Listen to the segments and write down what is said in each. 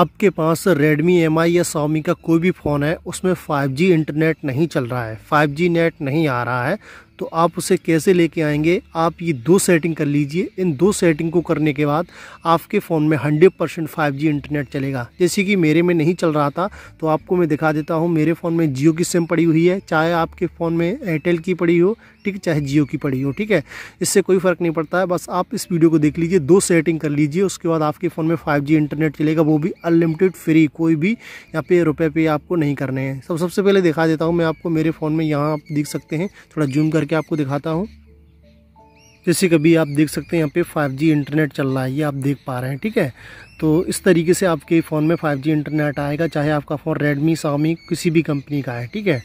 आपके पास Redmi M आई या सौमी का कोई भी फ़ोन है उसमें 5G इंटरनेट नहीं चल रहा है 5G नेट नहीं आ रहा है तो आप उसे कैसे लेके आएंगे आप ये दो सेटिंग कर लीजिए इन दो सेटिंग को करने के बाद आपके फ़ोन में hundred percent five G internet चलेगा जैसे कि मेरे में नहीं चल रहा था तो आपको मैं दिखा देता हूँ मेरे फ़ोन में जियो की सिम पड़ी हुई है चाहे आपके फ़ोन में एयरटेल की पड़ी हो ठीक चाहे जियो की पड़ी हो ठीक है इससे कोई फ़र्क नहीं पड़ता है बस आप इस वीडियो को देख लीजिए दो सेटिंग कर लीजिए उसके बाद आपके फ़ोन में फाइव इंटरनेट चलेगा वो भी अनलिमिटेड फ्री कोई भी यहाँ पे रुपये पे आपको नहीं करने हैं सब सबसे पहले दिखा देता हूँ मैं आपको मेरे फ़ोन में यहाँ आप देख सकते हैं थोड़ा जूम करके करके आपको दिखाता हूँ जैसे कभी आप देख सकते हैं यहाँ पे 5G इंटरनेट चल रहा है ये आप देख पा रहे हैं ठीक है तो इस तरीके से आपके फ़ोन में 5G इंटरनेट आएगा चाहे आपका फ़ोन रेडमी सामी किसी भी कंपनी का है ठीक है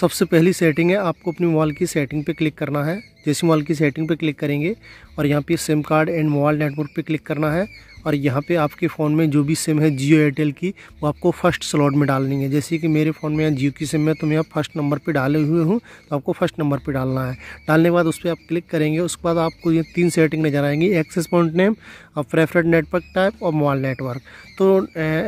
सबसे पहली सेटिंग है आपको अपने मोबाइल की सेटिंग पे क्लिक करना है जेसी मोबाइल की सेटिंग पर क्लिक करेंगे और यहाँ पे SIM card and mobile network पे क्लिक करना है और यहाँ पे आपके फ़ोन में जो भी सिम है जियो एयरटेल की वो आपको फर्स्ट स्लॉट में डालनी है जैसे कि मेरे फ़ोन में यहाँ जियो की सिम है तो मैं यहाँ फर्स्ट नंबर पे डाले हुए हूँ तो आपको फर्स्ट नंबर पे डालना है डालने के बाद उस पर आप क्लिक करेंगे उसके बाद आपको ये तीन सेटिंग नज़र आएंगी एक्सेस पॉइंट नेम और प्रेफरेड नेटवर्क टाइप और मोबाइल नेटवर्क तो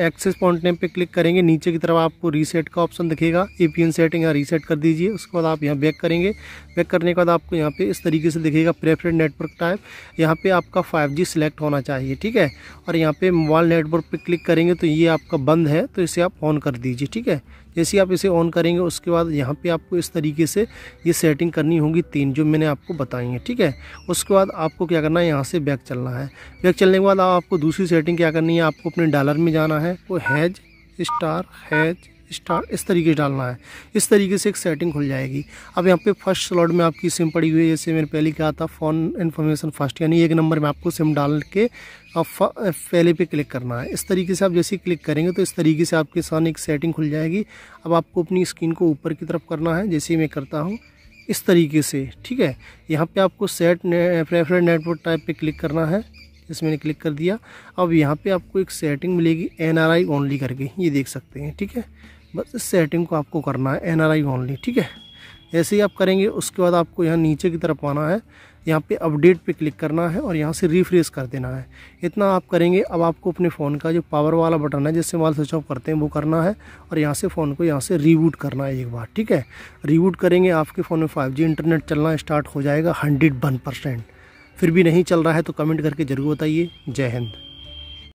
एक्सेस पॉइंट नेम पर क्लिक करेंगे नीचे की तरफ आपको रीसेट का ऑप्शन दिखेगा ए सेटिंग यहाँ रीसेट कर दीजिए उसके बाद आप यहाँ बैक करेंगे बैक करने के बाद आपको यहाँ पर पे इस तरीके से दिखेगा प्रेफरेड नेटवर्क टाइप यहाँ पे आपका 5G सिलेक्ट होना चाहिए ठीक है और यहाँ पे मोबाइल नेटवर्क पे क्लिक करेंगे तो ये आपका बंद है तो इसे आप ऑन कर दीजिए ठीक है जैसे आप इसे ऑन करेंगे उसके बाद यहाँ पे आपको इस तरीके से ये सेटिंग करनी होगी तीन जो मैंने आपको बताई है ठीक है उसके बाद आपको क्या करना है यहाँ से बैक चलना है बैक चलने के बाद आपको दूसरी सेटिंग क्या करनी है आपको अपने डॉलर में जाना है वो हैज स्टार हैज इस तरीके से डालना है इस तरीके से एक सेटिंग खुल जाएगी अब यहाँ पे फर्स्ट स्लॉट में आपकी सिम पड़ी हुई है जैसे मैंने पहले कहा था फ़ोन इन्फॉर्मेशन फर्स्ट यानी एक नंबर में आपको सिम डाल के अब पहले पे क्लिक करना है इस तरीके से आप जैसे क्लिक करेंगे तो इस तरीके से आपके सामने एक सेटिंग खुल जाएगी अब आपको अपनी स्क्रीन को ऊपर की तरफ करना है जैसे मैं करता हूँ इस तरीके से ठीक है यहाँ पर आपको सेट प्रेफर नेटवर्क टाइप पे क्लिक करना है इसमें मैंने क्लिक कर दिया अब यहाँ पे आपको एक सेटिंग मिलेगी एन आर आई ओनली करके ये देख सकते हैं ठीक है बस इस सेटिंग को आपको करना है एन आर आई ओनली ठीक है ऐसे ही आप करेंगे उसके बाद आपको यहाँ नीचे की तरफ आना है यहाँ पे अपडेट पे क्लिक करना है और यहाँ से रिफ्रेश कर देना है इतना आप करेंगे अब आपको अपने फ़ोन का जो पावर वाला बटन है जिससे मोबाइल स्विच ऑफ करते हैं वो करना है और यहाँ से फ़ोन को यहाँ से रीबूट करना है एक बार ठीक है रीबूट करेंगे आपके फ़ोन में फाइव इंटरनेट चलना स्टार्ट हो जाएगा हंड्रेड फिर भी नहीं चल रहा है तो कमेंट करके ज़रूर बताइए जय हिंद